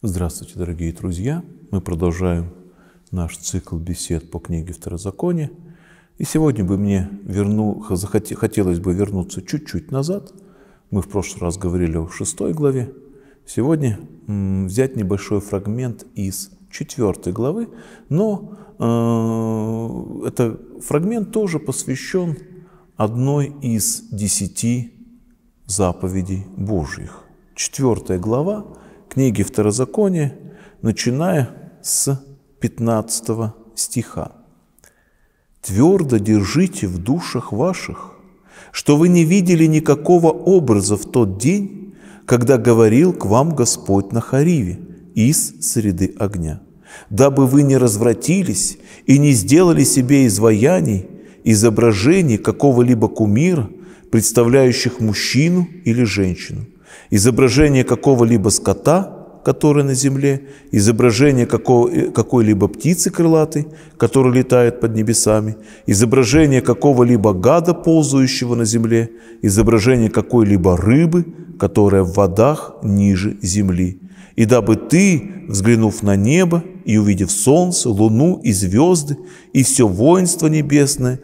Здравствуйте, дорогие друзья! Мы продолжаем наш цикл бесед по книге Второзакония. И сегодня бы мне верну, хотелось бы вернуться чуть-чуть назад. Мы в прошлый раз говорили о шестой главе. Сегодня взять небольшой фрагмент из четвертой главы, но э, это фрагмент тоже посвящен одной из десяти заповедей Божьих. Четвертая глава книги Второзакония, начиная с 15 стиха. «Твердо держите в душах ваших, что вы не видели никакого образа в тот день, когда говорил к вам Господь на Хариве из среды огня, дабы вы не развратились и не сделали себе изваяний, изображений какого-либо кумира, представляющих мужчину или женщину, изображение какого-либо скота, который на земле, изображение э, какой-либо птицы крылатой, которая летает под небесами, изображение какого-либо гада, ползающего на земле, изображение какой-либо рыбы, которая в водах ниже земли. И дабы ты, взглянув на небо и увидев солнце, луну и звезды, и все воинство небесное,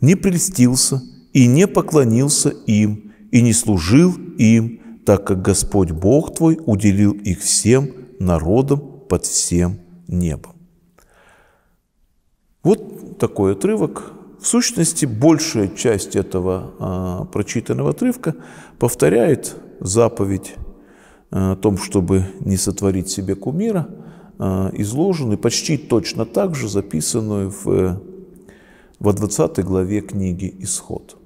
не прельстился и не поклонился им, и не служил им, так как Господь Бог твой уделил их всем народам под всем небом. Вот такой отрывок. В сущности, большая часть этого а, прочитанного отрывка повторяет заповедь а, о том, чтобы не сотворить себе кумира, а, изложенную почти точно так же, записанную в, во 20 главе книги «Исход».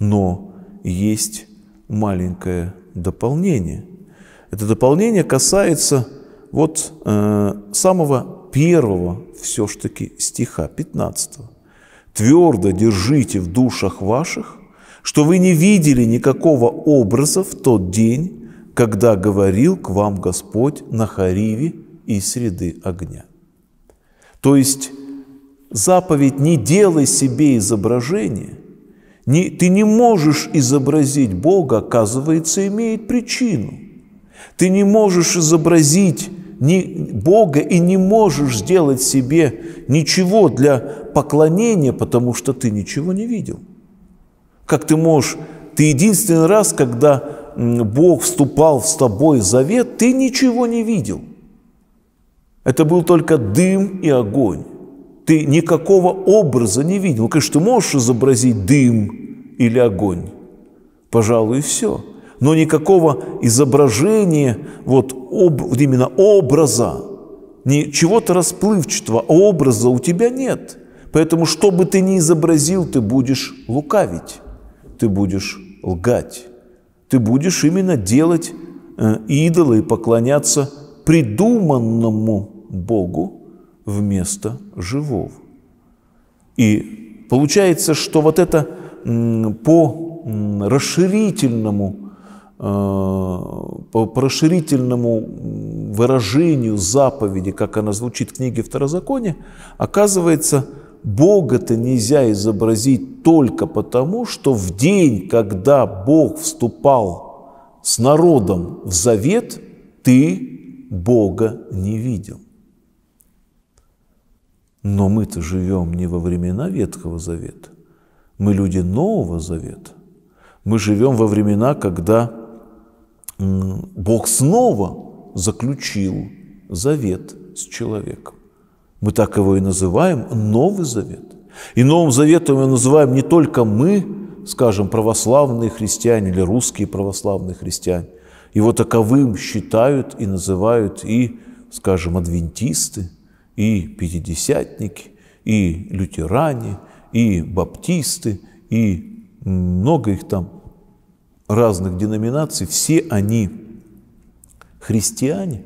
Но есть маленькое дополнение. Это дополнение касается вот э, самого первого все-таки стиха 15. «Твердо держите в душах ваших, что вы не видели никакого образа в тот день, когда говорил к вам Господь на Хариве и среды огня». То есть заповедь «не делай себе изображение» – не, ты не можешь изобразить Бога, оказывается, имеет причину. Ты не можешь изобразить не, Бога и не можешь сделать себе ничего для поклонения, потому что ты ничего не видел. Как ты можешь, ты единственный раз, когда Бог вступал с тобой в завет, ты ничего не видел. Это был только дым и огонь ты никакого образа не видел. Конечно, ты можешь изобразить дым или огонь, пожалуй, и все. Но никакого изображения, вот об, именно образа, не чего-то расплывчатого, а образа у тебя нет. Поэтому, что бы ты ни изобразил, ты будешь лукавить, ты будешь лгать, ты будешь именно делать э, идола и поклоняться придуманному Богу, вместо живого. И получается, что вот это э, по расширительному, по расширительному выражению заповеди, как она звучит в книге Второзакония, оказывается, Бога-то нельзя изобразить только потому, что в день, когда Бог вступал с народом в завет, ты Бога не видел. Но мы-то живем не во времена Ветхого Завета. Мы люди Нового Завета. Мы живем во времена, когда Бог снова заключил завет с человеком. Мы так его и называем Новый Завет. И Новым Заветом мы называем не только мы, скажем, православные христиане или русские православные христиане. Его таковым считают и называют и, скажем, адвентисты – и пятидесятники, и лютеране, и баптисты, и много их там разных деноминаций, все они христиане,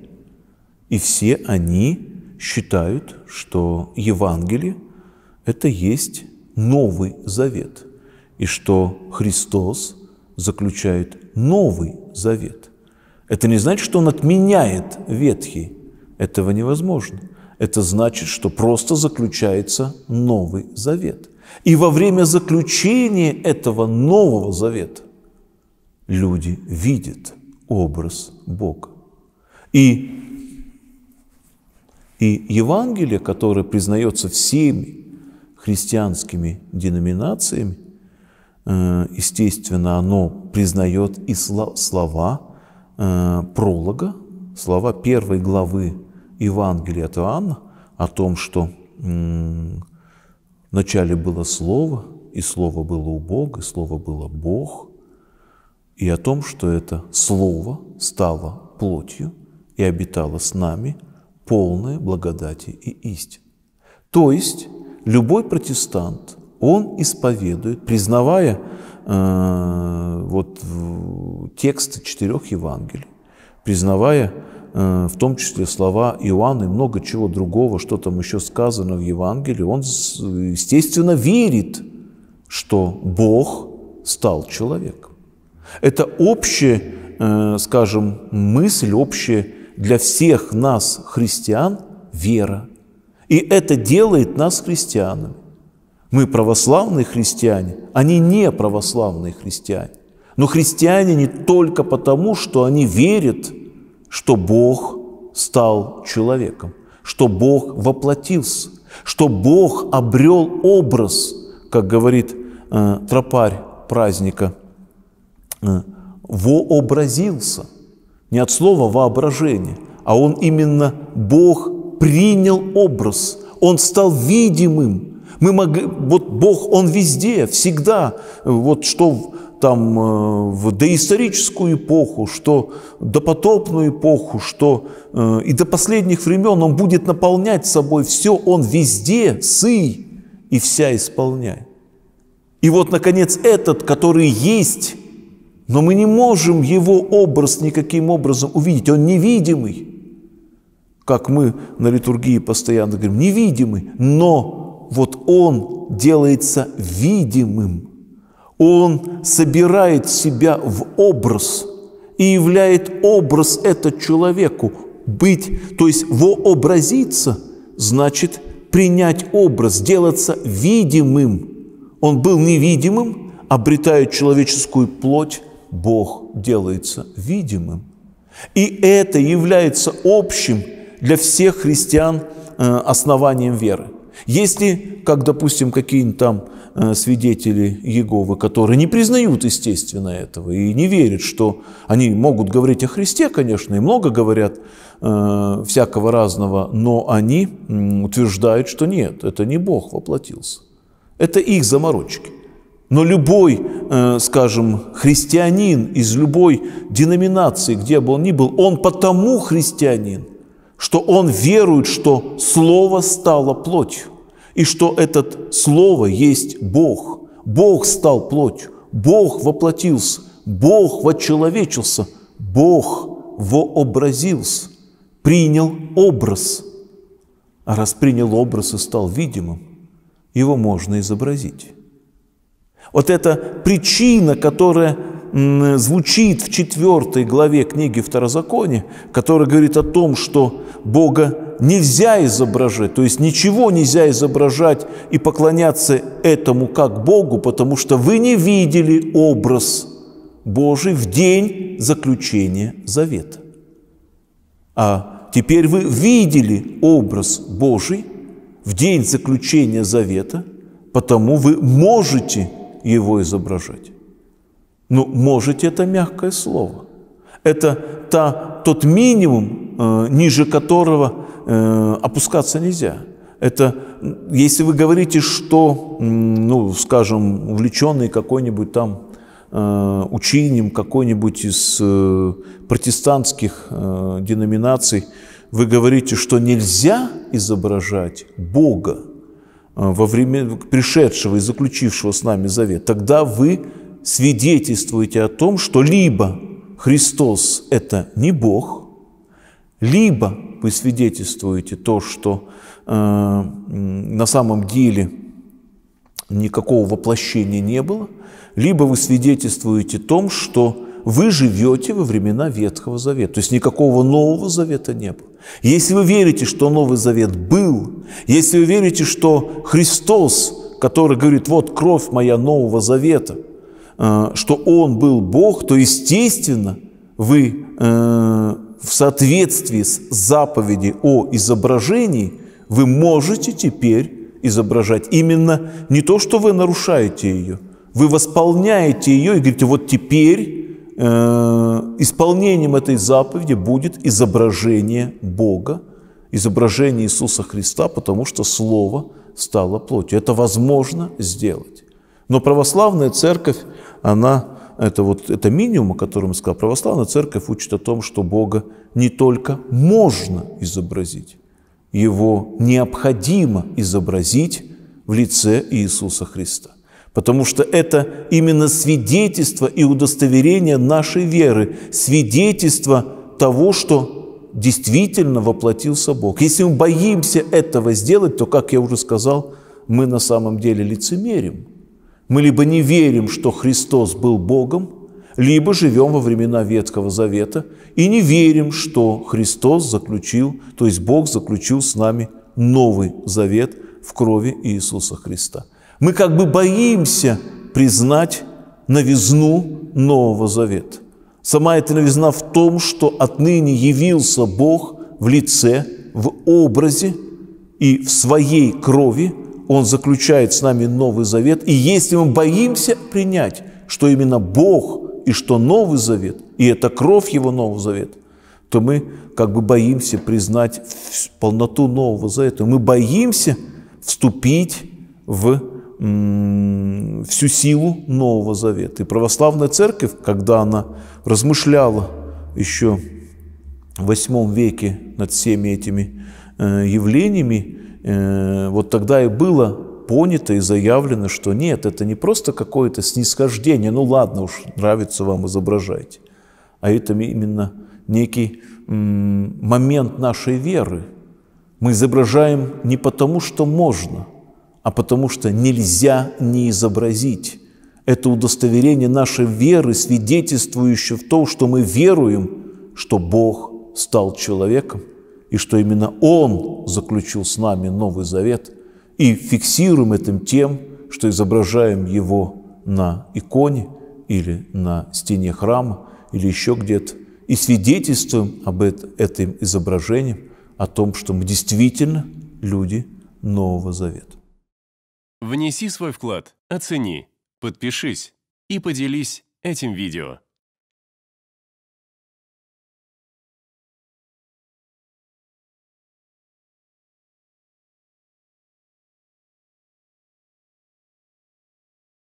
и все они считают, что Евангелие – это есть Новый Завет, и что Христос заключает Новый Завет. Это не значит, что Он отменяет Ветхий. Этого невозможно это значит, что просто заключается Новый Завет. И во время заключения этого Нового Завета люди видят образ Бога. И, и Евангелие, которое признается всеми христианскими деноминациями, э, естественно, оно признает и слова э, пролога, слова первой главы Евангелия от Иоанна о том, что вначале было Слово, и Слово было у Бога, и Слово было Бог, и о том, что это Слово стало плотью и обитало с нами, полное благодати и истины. То есть любой протестант, он исповедует, признавая э, вот текст четырех Евангелий, признавая Э, в том числе слова Иоанна и много чего другого, что там еще сказано в Евангелии, он, естественно, верит, что Бог стал человеком. Это общая, э, скажем, мысль, общая для всех нас, христиан, вера. И это делает нас христианами. Мы православные христиане, они а не православные христиане. Но христиане не только потому, что они верят – что Бог стал человеком, что Бог воплотился, что Бог обрел образ, как говорит э, тропарь праздника, э, вообразился. Не от слова воображение, а он именно Бог принял образ, он стал видимым. Мы могли, вот Бог, Он везде, всегда. Э, вот что там, э, в доисторическую эпоху, что допотопную эпоху, что э, и до последних времен он будет наполнять собой все, он везде сый и вся исполняй. И вот, наконец, этот, который есть, но мы не можем его образ никаким образом увидеть, он невидимый, как мы на литургии постоянно говорим, невидимый, но вот он делается видимым – он собирает себя в образ и являет образ это человеку. Быть, то есть вообразиться, значит принять образ, делаться видимым. Он был невидимым, обретая человеческую плоть, Бог делается видимым. И это является общим для всех христиан э, основанием веры. Если, как, допустим, какие-нибудь там э, свидетели Еговы, которые не признают, естественно, этого и не верят, что они могут говорить о Христе, конечно, и много говорят э, всякого разного, но они утверждают, что нет, это не Бог воплотился. Это их заморочки. Но любой, э, скажем, христианин из любой деноминации, где бы он ни был, он потому христианин, что он верует, что Слово стало плотью, и что этот Слово есть Бог. Бог стал плотью, Бог воплотился, Бог вочеловечился, Бог вообразился, принял образ. А раз принял образ и стал видимым, его можно изобразить. Вот эта причина, которая звучит в четвертой главе книги Второзакония, которая говорит о том, что Бога нельзя изображать, то есть ничего нельзя изображать и поклоняться этому как Богу, потому что вы не видели образ Божий в день заключения завета. А теперь вы видели образ Божий в день заключения завета, потому вы можете его изображать. Ну, можете – это мягкое слово. Это та, тот минимум, э, ниже которого э, опускаться нельзя. Это если вы говорите, что, ну, скажем, увлеченный какой-нибудь там э, учением какой-нибудь из э, протестантских э, деноминаций, вы говорите, что нельзя изображать Бога э, во время пришедшего и заключившего с нами завет, тогда вы свидетельствуете о том, что либо Христос – это не Бог, либо вы свидетельствуете то, что э, на самом деле никакого воплощения не было, либо вы свидетельствуете о том, что вы живете во времена Ветхого Завета. То есть никакого Нового Завета не было. Если вы верите, что Новый Завет был, если вы верите, что Христос, который говорит, вот кровь моя Нового Завета – Э, что Он был Бог, то, естественно, вы э, в соответствии с заповеди о изображении, вы можете теперь изображать именно не то, что вы нарушаете ее, вы восполняете ее и говорите, вот теперь э, исполнением этой заповеди будет изображение Бога, изображение Иисуса Христа, потому что Слово стало плотью. Это возможно сделать. Но православная церковь она это вот это минимум, о котором сказал православная церковь, учит о том, что Бога не только можно изобразить, его необходимо изобразить в лице Иисуса Христа. Потому что это именно свидетельство и удостоверение нашей веры, свидетельство того, что действительно воплотился Бог. Если мы боимся этого сделать, то, как я уже сказал, мы на самом деле лицемерим – мы либо не верим, что Христос был Богом, либо живем во времена Ветхого Завета и не верим, что Христос заключил, то есть Бог заключил с нами Новый Завет в крови Иисуса Христа. Мы как бы боимся признать новизну Нового Завета. Сама эта новизна в том, что отныне явился Бог в лице, в образе и в своей крови – он заключает с нами Новый Завет. И если мы боимся принять, что именно Бог и что Новый Завет, и это кровь Его Нового Завета, то мы как бы боимся признать полноту Нового Завета. Мы боимся вступить в всю силу Нового Завета. И православная церковь, когда она размышляла еще в восьмом веке над всеми этими э, явлениями, Э, вот тогда и было понято и заявлено, что нет, это не просто какое-то снисхождение, ну ладно уж, нравится вам, изображайте, а это именно некий момент нашей веры. Мы изображаем не потому, что можно, а потому, что нельзя не изобразить. Это удостоверение нашей веры, свидетельствующее в том, что мы веруем, что Бог стал человеком – и что именно Он заключил с нами Новый Завет, и фиксируем этим тем, что изображаем его на иконе или на стене храма или еще где-то, и свидетельствуем об этом изображении о том, что мы действительно люди Нового Завета. Внеси свой вклад, оцени, подпишись и поделись этим видео.